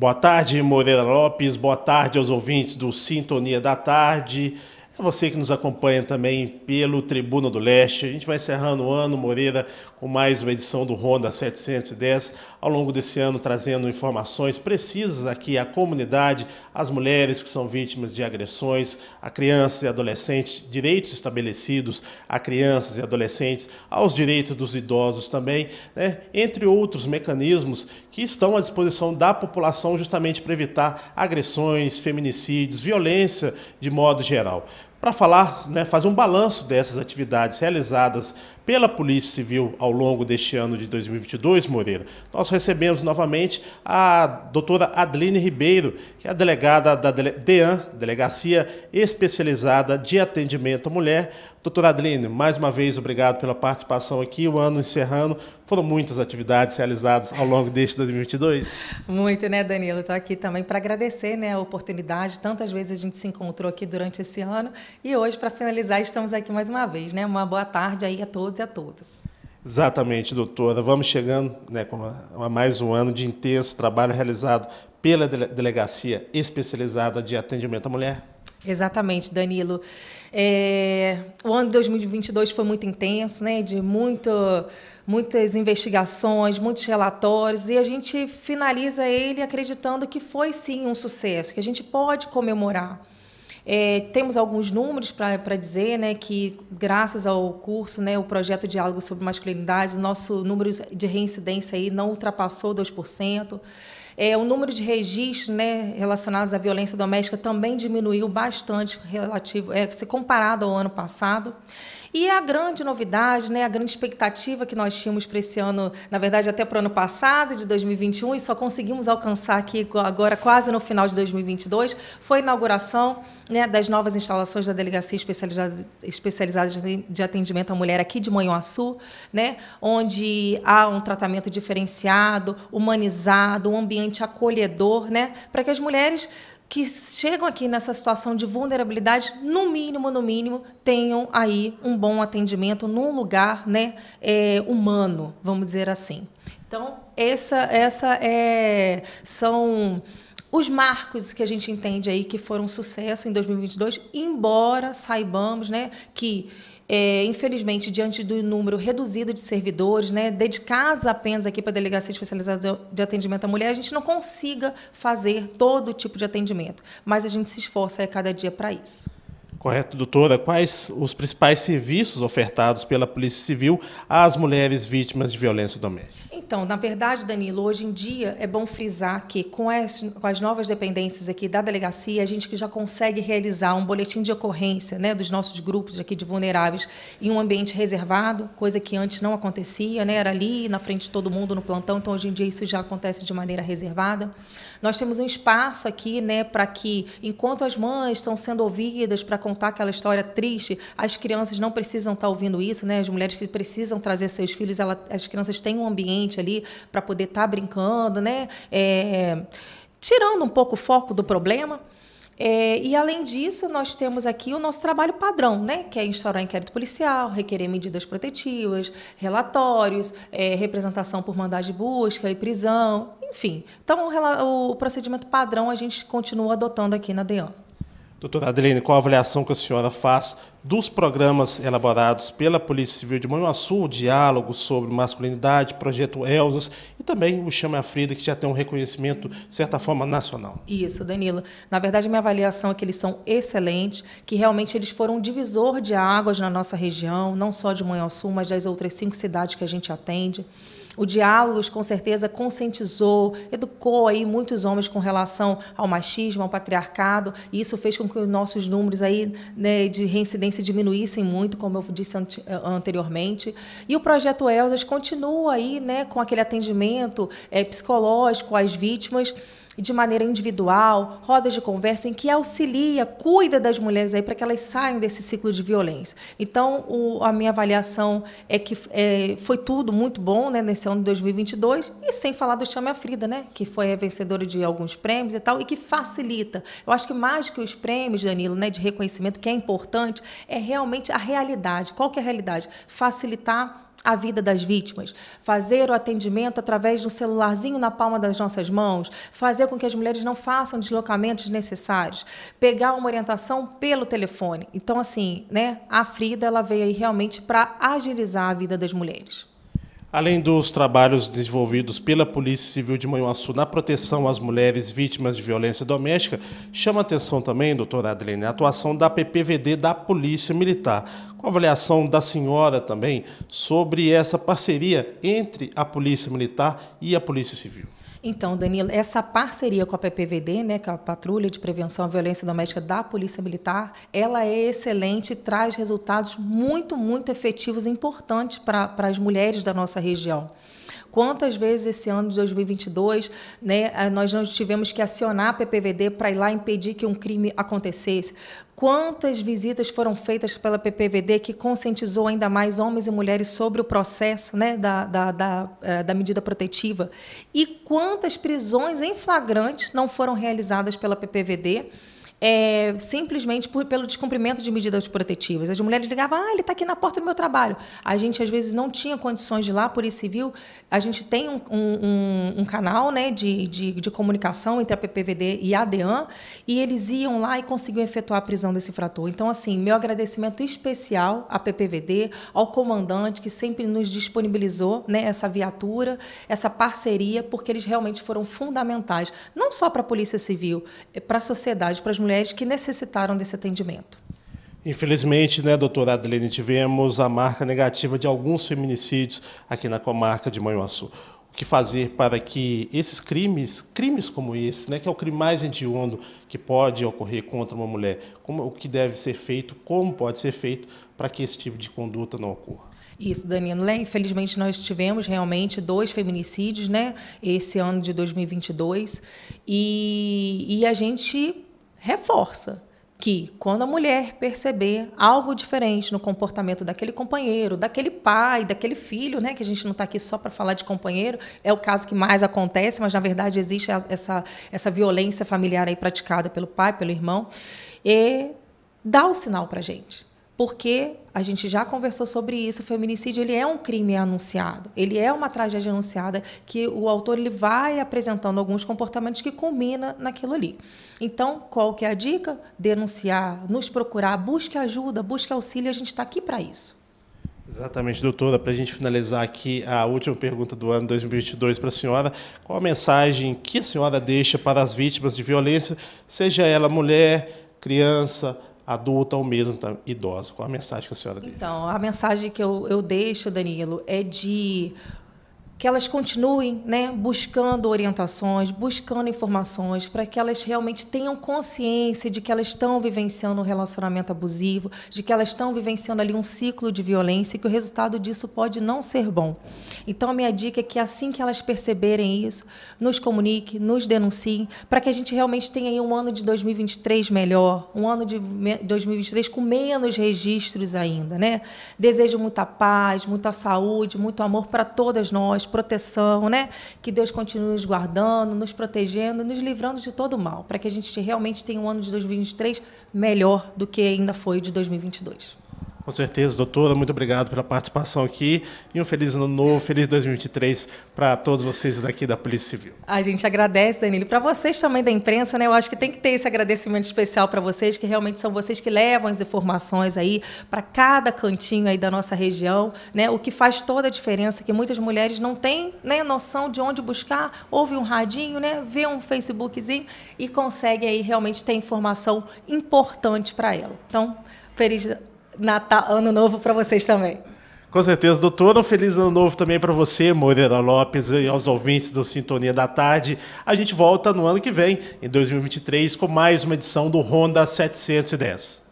Boa tarde, Moreira Lopes. Boa tarde aos ouvintes do Sintonia da Tarde a é você que nos acompanha também pelo Tribuna do Leste. A gente vai encerrando o ano, Moreira, com mais uma edição do Ronda 710. Ao longo desse ano, trazendo informações precisas aqui à comunidade, às mulheres que são vítimas de agressões, a crianças e adolescentes, direitos estabelecidos a crianças e adolescentes, aos direitos dos idosos também, né? entre outros mecanismos que estão à disposição da população justamente para evitar agressões, feminicídios, violência de modo geral para falar, né, fazer um balanço dessas atividades realizadas pela Polícia Civil ao longo deste ano de 2022, Moreira, nós recebemos novamente a doutora Adeline Ribeiro, que é a delegada da DEAN, Delegacia Especializada de Atendimento à Mulher. Doutora Adeline, mais uma vez, obrigado pela participação aqui, o ano encerrando. Foram muitas atividades realizadas ao longo deste 2022. Muito, né, Danilo? Estou aqui também para agradecer né, a oportunidade. Tantas vezes a gente se encontrou aqui durante esse ano e hoje, para finalizar, estamos aqui mais uma vez, né? Uma boa tarde aí a todos e a todas. Exatamente, doutora. Vamos chegando né, a mais um ano de intenso trabalho realizado pela Delegacia Especializada de Atendimento à Mulher. Exatamente, Danilo. É, o ano de 2022 foi muito intenso, né? De muito, muitas investigações, muitos relatórios, e a gente finaliza ele acreditando que foi sim um sucesso, que a gente pode comemorar. É, temos alguns números para dizer né, que, graças ao curso, né, o projeto Diálogo sobre Masculinidade, o nosso número de reincidência aí não ultrapassou 2%. É, o número de registros né, relacionados à violência doméstica também diminuiu bastante relativo, é, se comparado ao ano passado. E a grande novidade, né, a grande expectativa que nós tínhamos para esse ano, na verdade até para o ano passado, de 2021, e só conseguimos alcançar aqui agora quase no final de 2022, foi a inauguração né, das novas instalações da Delegacia Especializada, de Atendimento à Mulher aqui de Manhuaçu, né, onde há um tratamento diferenciado, humanizado, um ambiente acolhedor, né, para que as mulheres que chegam aqui nessa situação de vulnerabilidade, no mínimo, no mínimo, tenham aí um bom atendimento num lugar né, é, humano, vamos dizer assim. Então, essa, essa é, são os marcos que a gente entende aí que foram um sucesso em 2022, embora saibamos né, que é, infelizmente, diante do número reduzido de servidores, né, dedicados apenas aqui para a Delegacia Especializada de Atendimento à Mulher, a gente não consiga fazer todo tipo de atendimento, mas a gente se esforça a cada dia para isso. Correto, doutora. Quais os principais serviços ofertados pela Polícia Civil às mulheres vítimas de violência doméstica? Então, na verdade, Danilo, hoje em dia é bom frisar que com as, com as novas dependências aqui da delegacia, a gente que já consegue realizar um boletim de ocorrência né, dos nossos grupos aqui de vulneráveis em um ambiente reservado, coisa que antes não acontecia, né, era ali na frente de todo mundo no plantão, então hoje em dia isso já acontece de maneira reservada. Nós temos um espaço aqui né, para que, enquanto as mães estão sendo ouvidas para contar aquela história triste, as crianças não precisam estar ouvindo isso, né, as mulheres que precisam trazer seus filhos, ela, as crianças têm um ambiente ali para poder estar tá brincando, né? É, tirando um pouco o foco do problema. É, e além disso, nós temos aqui o nosso trabalho padrão, né? Que é instaurar inquérito policial, requerer medidas protetivas, relatórios, é, representação por mandado de busca e prisão, enfim. Então, o, o procedimento padrão a gente continua adotando aqui na DEAN. Doutora Adriane, qual a avaliação que a senhora faz dos programas elaborados pela Polícia Civil de Manhuaçu, o diálogo sobre masculinidade, projeto Elzas e também o Chama a Frida, que já tem um reconhecimento, de certa forma, nacional? Isso, Danilo. Na verdade, minha avaliação é que eles são excelentes, que realmente eles foram um divisor de águas na nossa região, não só de Manhuaçu, mas das outras cinco cidades que a gente atende o Diálogos, com certeza, conscientizou, educou aí muitos homens com relação ao machismo, ao patriarcado, e isso fez com que os nossos números aí, né, de reincidência diminuíssem muito, como eu disse eh, anteriormente. E o projeto Elzas continua aí né, com aquele atendimento é, psicológico às vítimas e de maneira individual, rodas de conversa em que auxilia, cuida das mulheres aí para que elas saiam desse ciclo de violência. Então, o, a minha avaliação é que é, foi tudo muito bom né, nesse ano de 2022 e sem falar do Chame a Frida, né, que foi a vencedora de alguns prêmios e tal e que facilita. Eu acho que mais que os prêmios, Danilo, né, de reconhecimento que é importante é realmente a realidade. Qual que é a realidade? Facilitar a vida das vítimas, fazer o atendimento através de um celularzinho na palma das nossas mãos, fazer com que as mulheres não façam deslocamentos necessários, pegar uma orientação pelo telefone. Então, assim, né, a Frida ela veio aí realmente para agilizar a vida das mulheres. Além dos trabalhos desenvolvidos pela Polícia Civil de Manhuaçu na proteção às mulheres vítimas de violência doméstica, chama atenção também, doutora Adelene, a atuação da PPVD da Polícia Militar. Com a avaliação da senhora também sobre essa parceria entre a Polícia Militar e a Polícia Civil. Então, Danilo, essa parceria com a PPVD, né, que é a Patrulha de Prevenção à Violência Doméstica da Polícia Militar, ela é excelente e traz resultados muito, muito efetivos e importantes para as mulheres da nossa região. Quantas vezes esse ano de 2022 né, eh, nós não tivemos que acionar a PPVD para ir lá impedir que um crime acontecesse? quantas visitas foram feitas pela PPVD que conscientizou ainda mais homens e mulheres sobre o processo né, da, da, da, eh, da, medida protetiva e quantas prisões em flagrante não foram realizadas pela PPVD é, simplesmente por, pelo descumprimento de medidas protetivas. As mulheres ligavam, ah, ele está aqui na porta do meu trabalho. A gente, às vezes, não tinha condições de ir lá, a Polícia Civil. A gente tem um, um, um canal né, de, de, de, comunicação entre a PPVD e a ADAN e eles iam lá e conseguiam efetuar a prisão desse frator. Então, assim, meu agradecimento especial à PPVD, ao comandante, que sempre nos disponibilizou né, essa viatura, essa parceria, porque eles realmente foram fundamentais, não só para a Polícia Civil, é, para a sociedade, para as mulheres mulheres que necessitaram desse atendimento. Infelizmente, né, doutora Adelene, tivemos a marca negativa de alguns feminicídios aqui na comarca de Manhuaçu o que fazer para que esses crimes, crimes como esse, né, que é o crime mais hediondo que pode ocorrer contra uma mulher, como, o que deve ser feito, como pode ser feito para que esse tipo de conduta não ocorra. Isso, Danilo. Né, infelizmente, nós tivemos realmente dois feminicídios né, esse ano de 2022 e, e a gente reforça que quando a mulher perceber algo diferente no comportamento daquele companheiro, daquele pai, daquele filho, né, que a gente não está aqui só para falar de companheiro, é o caso que mais acontece, mas na verdade existe essa, essa violência familiar aí praticada pelo pai, pelo irmão, e dá o sinal para gente porque a gente já conversou sobre isso, o feminicídio ele é um crime anunciado, ele é uma tragédia anunciada que o autor ele vai apresentando alguns comportamentos que culmina naquilo ali. Então, qual que é a dica? Denunciar, nos procurar, busque ajuda, busque auxílio, a gente está aqui para isso. Exatamente, doutora. Para a gente finalizar aqui a última pergunta do ano 2022 para a senhora, qual a mensagem que a senhora deixa para as vítimas de violência, seja ela mulher, criança, adulta ou mesmo idosa? Qual a mensagem que a senhora deixa? Então, a mensagem que eu, eu deixo, Danilo, é de que elas continuem né, buscando orientações, buscando informações, para que elas realmente tenham consciência de que elas estão vivenciando um relacionamento abusivo, de que elas estão vivenciando ali um ciclo de violência e que o resultado disso pode não ser bom. Então, a minha dica é que assim que elas perceberem isso, nos comunique, nos denunciem, para que a gente realmente tenha aí um ano de 2023 melhor, um ano de 2023 com menos registros ainda. Né? Desejo muita paz, muita saúde, muito amor para todas nós proteção, né? Que Deus continue nos guardando, nos protegendo, nos livrando de todo mal, para que a gente realmente tenha um ano de 2023 melhor do que ainda foi de 2022. Com certeza, doutora, muito obrigado pela participação aqui e um feliz ano novo, feliz 2023 para todos vocês daqui da Polícia Civil. A gente agradece, Danilo, para vocês também da imprensa, né? Eu acho que tem que ter esse agradecimento especial para vocês, que realmente são vocês que levam as informações aí para cada cantinho aí da nossa região, né? O que faz toda a diferença, que muitas mulheres não têm, né, noção de onde buscar, ouve um radinho, né, vê um Facebookzinho e consegue aí realmente ter informação importante para ela. Então, feliz Natal, Ano Novo para vocês também. Com certeza, doutora. Um feliz ano novo também para você, Moreira Lopes, e aos ouvintes do Sintonia da Tarde. A gente volta no ano que vem, em 2023, com mais uma edição do Honda 710.